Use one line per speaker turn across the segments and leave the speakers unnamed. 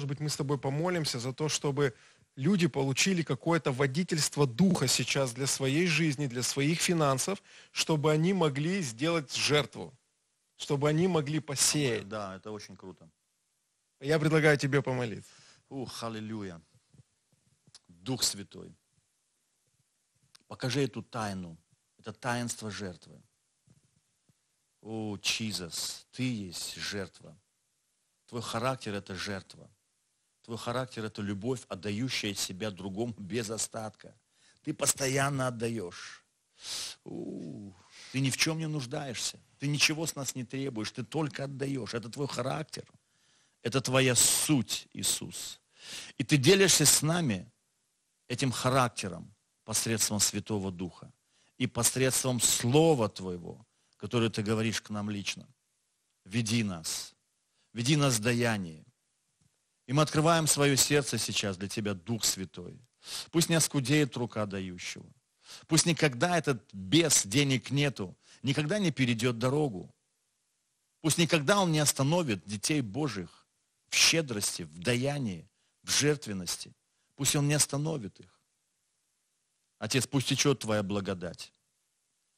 может быть, мы с тобой помолимся за то, чтобы люди получили какое-то водительство духа сейчас для своей жизни, для своих финансов, чтобы они могли сделать жертву, чтобы они могли посеять. Да, это очень круто. Я предлагаю тебе помолиться. Ух,
аллилуйя. Дух Святой, покажи эту тайну, это таинство жертвы. О, Чизас, Ты есть жертва. Твой характер – это жертва твой характер – это любовь, отдающая себя другому без остатка. Ты постоянно отдаешь. У-у-у. Ты ни в чем не нуждаешься. Ты ничего с нас не требуешь. Ты только отдаешь. Это твой характер. Это твоя суть, Иисус. И ты делишься с нами этим характером посредством Святого Духа и посредством Слова Твоего, которое Ты говоришь к нам лично. Веди нас. Веди нас в даянии. И мы открываем свое сердце сейчас для Тебя, Дух Святой. Пусть не оскудеет рука дающего. Пусть никогда этот бес денег нету, никогда не перейдет дорогу. Пусть никогда он не остановит детей Божьих в щедрости, в даянии, в жертвенности. Пусть он не остановит их. Отец, пусть течет Твоя благодать.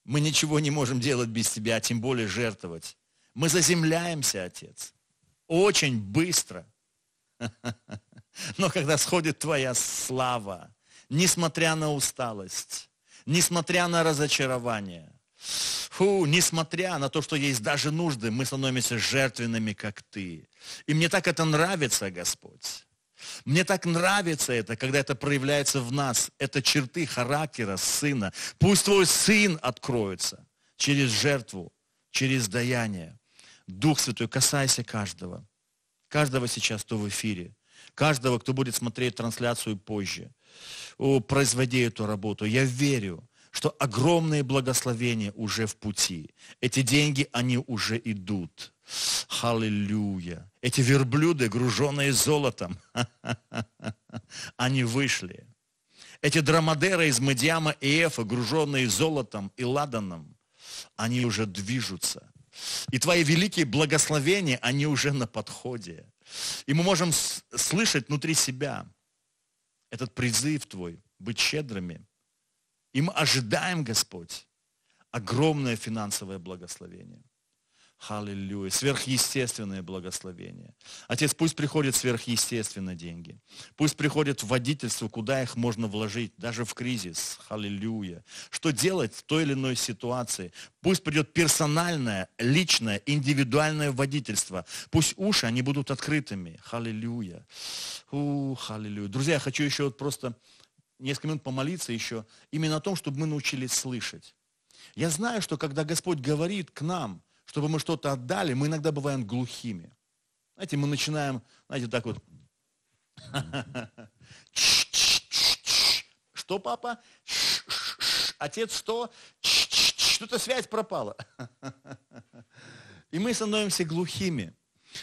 Мы ничего не можем делать без Тебя, а тем более жертвовать. Мы заземляемся, Отец, очень быстро. Но когда сходит твоя слава, несмотря на усталость, несмотря на разочарование, фу, несмотря на то, что есть даже нужды, мы становимся жертвенными, как ты. И мне так это нравится, Господь. Мне так нравится это, когда это проявляется в нас. Это черты характера сына. Пусть твой сын откроется через жертву, через даяние. Дух Святой, касайся каждого каждого сейчас, кто в эфире, каждого, кто будет смотреть трансляцию позже. О, производи эту работу. Я верю, что огромные благословения уже в пути. Эти деньги, они уже идут. Халилюя. Эти верблюды, груженные золотом, они вышли. Эти драмадеры из Медиама и Эфа, груженные золотом и ладаном, они уже движутся. И твои великие благословения, они уже на подходе. И мы можем слышать внутри себя этот призыв твой, быть щедрыми. И мы ожидаем, Господь, огромное финансовое благословение. Аллилуйя. Сверхъестественное благословение. Отец, пусть приходят сверхъестественно деньги. Пусть приходят водительство, куда их можно вложить, даже в кризис. Аллилуйя. Что делать в той или иной ситуации? Пусть придет персональное, личное, индивидуальное водительство. Пусть уши, они будут открытыми. Аллилуйя. У, аллилуйя. Друзья, я хочу еще вот просто несколько минут помолиться еще именно о том, чтобы мы научились слышать. Я знаю, что когда Господь говорит к нам – чтобы мы что-то отдали, мы иногда бываем глухими. Знаете, мы начинаем, знаете, так вот. Что, папа? Отец, что? Что-то связь пропала. И мы становимся глухими.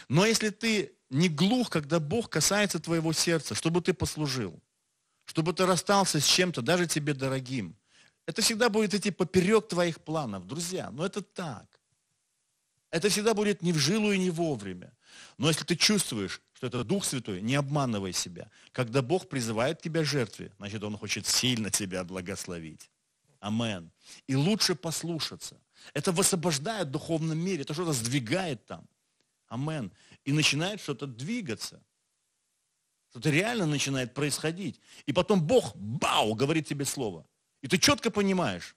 Но если ты не глух, когда Бог касается твоего сердца, чтобы ты послужил, чтобы ты расстался с чем-то, даже тебе дорогим, это всегда будет идти поперек твоих планов, друзья. Но это так. Это всегда будет не в жилу и не вовремя. Но если ты чувствуешь, что это Дух Святой, не обманывай себя. Когда Бог призывает тебя жертве, значит, Он хочет сильно тебя благословить. Амен. И лучше послушаться. Это высвобождает в духовном мире, это что-то сдвигает там. Амен. И начинает что-то двигаться. Что-то реально начинает происходить. И потом Бог, бау, говорит тебе слово. И ты четко понимаешь,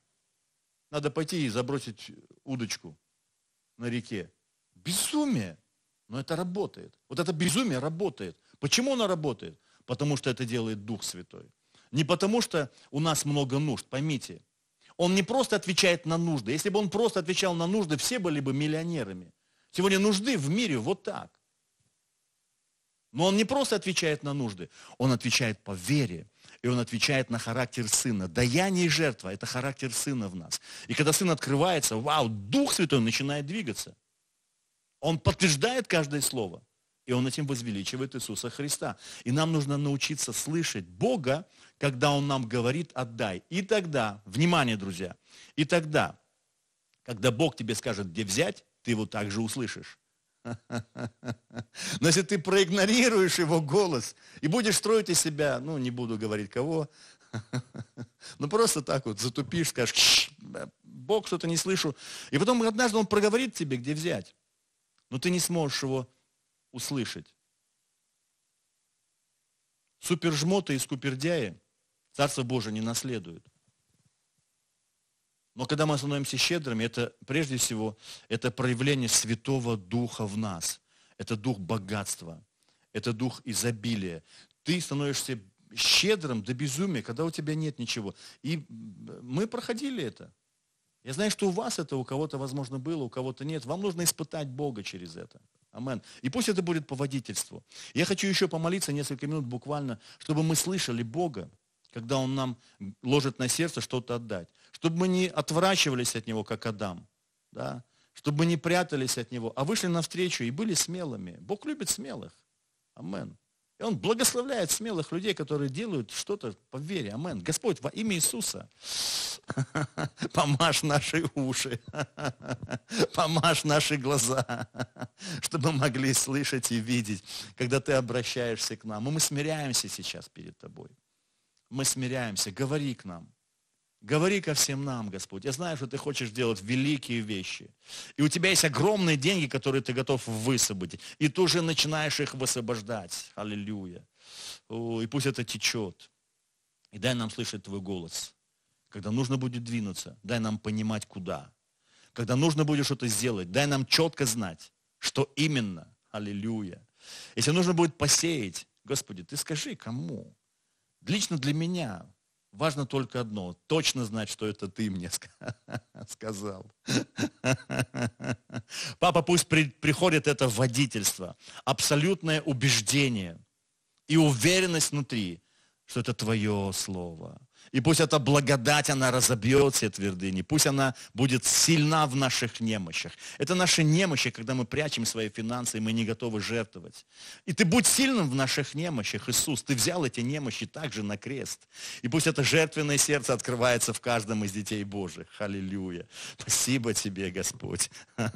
надо пойти и забросить удочку на реке. Безумие. Но это работает. Вот это безумие работает. Почему оно работает? Потому что это делает Дух Святой. Не потому что у нас много нужд, поймите. Он не просто отвечает на нужды. Если бы он просто отвечал на нужды, все были бы миллионерами. Сегодня нужды в мире вот так. Но он не просто отвечает на нужды, он отвечает по вере. И он отвечает на характер сына. Даяние и жертва – это характер сына в нас. И когда сын открывается, вау, Дух Святой начинает двигаться. Он подтверждает каждое слово. И он этим возвеличивает Иисуса Христа. И нам нужно научиться слышать Бога, когда Он нам говорит «отдай». И тогда, внимание, друзья, и тогда, когда Бог тебе скажет, где взять, ты его также услышишь. Но если ты проигнорируешь его голос и будешь строить из себя, ну, не буду говорить кого, ну, просто так вот затупишь, скажешь, Бог, что-то не слышу. И потом однажды он проговорит тебе, где взять. Но ты не сможешь его услышать. Супержмоты и скупердяи Царство Божие не наследуют. Но когда мы становимся щедрыми, это прежде всего это проявление Святого Духа в нас. Это дух богатства, это дух изобилия. Ты становишься щедрым до безумия, когда у тебя нет ничего. И мы проходили это. Я знаю, что у вас это у кого-то, возможно, было, у кого-то нет. Вам нужно испытать Бога через это. Амен. И пусть это будет по водительству. Я хочу еще помолиться несколько минут буквально, чтобы мы слышали Бога когда Он нам ложит на сердце что-то отдать. Чтобы мы не отворачивались от Него, как Адам, да? чтобы мы не прятались от Него, а вышли навстречу и были смелыми. Бог любит смелых. Амен. И Он благословляет смелых людей, которые делают что-то по вере. Амен. Господь, во имя Иисуса, помажь наши уши, помажь наши глаза, чтобы мы могли слышать и видеть, когда Ты обращаешься к нам. И мы смиряемся сейчас перед Тобой мы смиряемся. Говори к нам. Говори ко всем нам, Господь. Я знаю, что ты хочешь делать великие вещи. И у тебя есть огромные деньги, которые ты готов высвободить. И ты уже начинаешь их высвобождать. Аллилуйя. О, и пусть это течет. И дай нам слышать твой голос. Когда нужно будет двинуться, дай нам понимать, куда. Когда нужно будет что-то сделать, дай нам четко знать, что именно. Аллилуйя. Если нужно будет посеять, Господи, ты скажи, кому? Лично для меня важно только одно. Точно знать, что это ты мне сказал. Папа, пусть при, приходит это водительство, абсолютное убеждение и уверенность внутри, что это твое слово, и пусть эта благодать, она разобьет все твердыни. Пусть она будет сильна в наших немощах. Это наши немощи, когда мы прячем свои финансы, и мы не готовы жертвовать. И ты будь сильным в наших немощах, Иисус. Ты взял эти немощи также на крест. И пусть это жертвенное сердце открывается в каждом из детей Божьих. Аллилуйя. Спасибо тебе, Господь.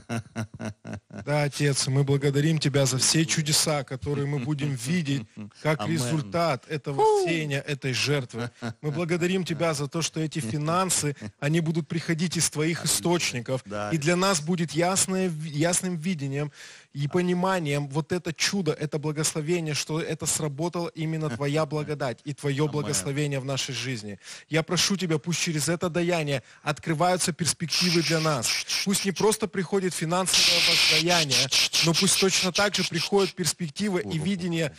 Да, Отец, мы благодарим Тебя за все чудеса, которые мы будем видеть как результат этого сеяния, этой жертвы. Мы благодарим благодарим Тебя за то, что эти финансы, они будут приходить из Твоих источников. И для нас будет ясное, ясным видением и пониманием вот это чудо, это благословение, что это сработало именно Твоя благодать и Твое благословение в нашей жизни. Я прошу Тебя, пусть через это даяние открываются перспективы для нас. Пусть не просто приходит финансовое воздаяние, но пусть точно так же приходят перспективы и видение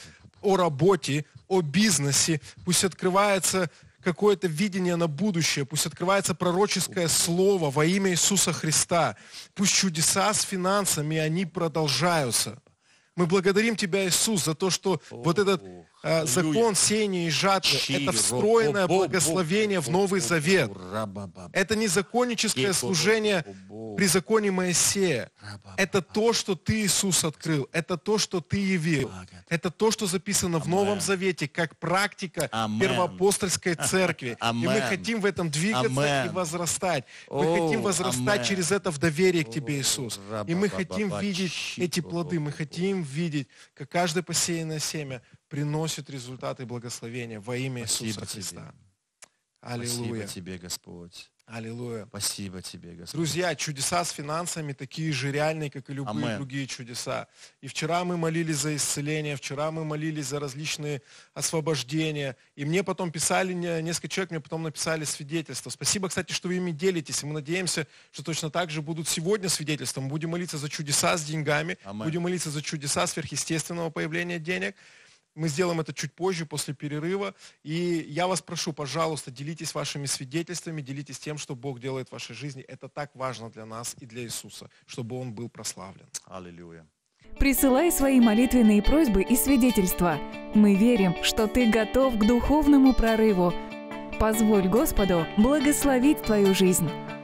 о работе, о бизнесе, пусть открывается какое-то видение на будущее, пусть открывается пророческое слово во имя Иисуса Христа, пусть чудеса с финансами, они продолжаются. Мы благодарим Тебя, Иисус, за то, что вот этот а, закон сеяния и жатвы. Это встроенное благословение в Новый Завет. Это незаконническое служение при законе Моисея. Это то, что ты, Иисус, открыл. Это то, что ты явил. Это то, что записано в Новом Завете, как практика первоапостольской церкви. И мы хотим в этом двигаться и возрастать. Мы хотим возрастать через это в доверие к Тебе, Иисус. И мы хотим видеть эти плоды. Мы хотим видеть, как каждое посеянное семя – приносит результаты благословения во имя Спасибо Иисуса Христа. Тебе. Аллилуйя. Спасибо тебе, Господь. Аллилуйя. Спасибо тебе, Господь. Друзья, чудеса с финансами такие же реальные, как и любые Амен. другие чудеса. И вчера мы молились за исцеление, вчера мы молились за различные освобождения. И мне потом писали, несколько человек мне потом написали свидетельства. Спасибо, кстати, что вы ими делитесь. И мы надеемся, что точно так же будут сегодня свидетельства. Мы будем молиться за чудеса с деньгами, Амен. будем молиться за чудеса сверхъестественного появления денег. Мы сделаем это чуть позже, после перерыва. И я вас прошу, пожалуйста, делитесь вашими свидетельствами, делитесь тем, что Бог делает в вашей жизни. Это так важно для нас и для Иисуса, чтобы Он был прославлен. Аллилуйя.
Присылай свои молитвенные просьбы и свидетельства. Мы верим, что ты готов к духовному прорыву. Позволь Господу благословить твою жизнь.